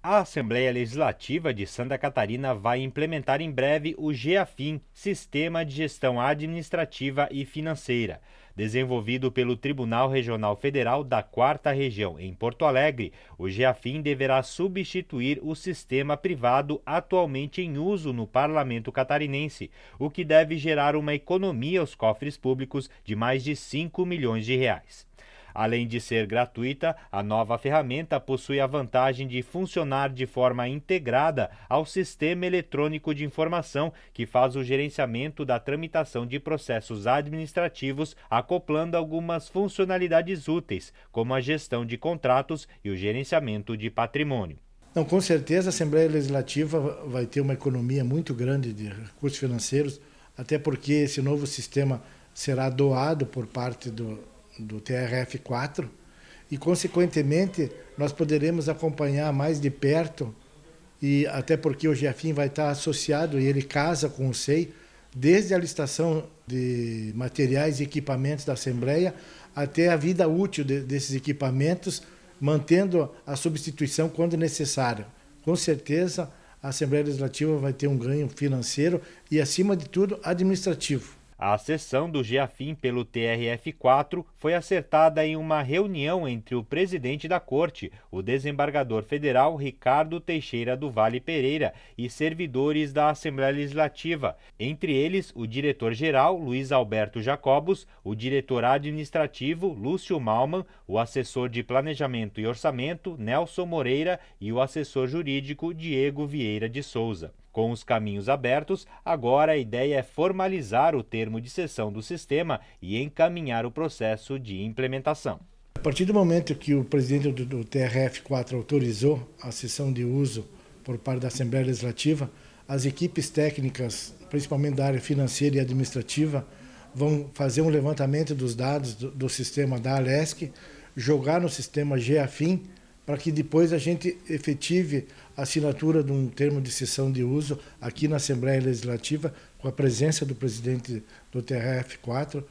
A Assembleia Legislativa de Santa Catarina vai implementar em breve o GEAFIN, Sistema de Gestão Administrativa e Financeira. Desenvolvido pelo Tribunal Regional Federal da Quarta Região, em Porto Alegre, o GEAFIN deverá substituir o sistema privado atualmente em uso no parlamento catarinense, o que deve gerar uma economia aos cofres públicos de mais de 5 milhões de reais. Além de ser gratuita, a nova ferramenta possui a vantagem de funcionar de forma integrada ao Sistema Eletrônico de Informação, que faz o gerenciamento da tramitação de processos administrativos, acoplando algumas funcionalidades úteis, como a gestão de contratos e o gerenciamento de patrimônio. Não, com certeza a Assembleia Legislativa vai ter uma economia muito grande de recursos financeiros, até porque esse novo sistema será doado por parte do, do TRF4 e, consequentemente, nós poderemos acompanhar mais de perto e até porque o GEFIM vai estar associado e ele casa com o SEI, desde a licitação de materiais e equipamentos da Assembleia até a vida útil de, desses equipamentos, mantendo a substituição quando necessário. Com certeza, a Assembleia Legislativa vai ter um ganho financeiro e, acima de tudo, administrativo. A sessão do GEAFIM pelo TRF4 foi acertada em uma reunião entre o presidente da corte, o desembargador federal Ricardo Teixeira do Vale Pereira, e servidores da Assembleia Legislativa, entre eles o diretor-geral Luiz Alberto Jacobos, o diretor administrativo Lúcio Malman, o assessor de planejamento e orçamento Nelson Moreira e o assessor jurídico Diego Vieira de Souza. Com os caminhos abertos, agora a ideia é formalizar o termo de cessão do sistema e encaminhar o processo de implementação. A partir do momento que o presidente do TRF4 autorizou a cessão de uso por parte da Assembleia Legislativa, as equipes técnicas, principalmente da área financeira e administrativa, vão fazer um levantamento dos dados do, do sistema da ALESC, jogar no sistema GeaFin para que depois a gente efetive a assinatura de um termo de sessão de uso aqui na Assembleia Legislativa, com a presença do presidente do TRF4.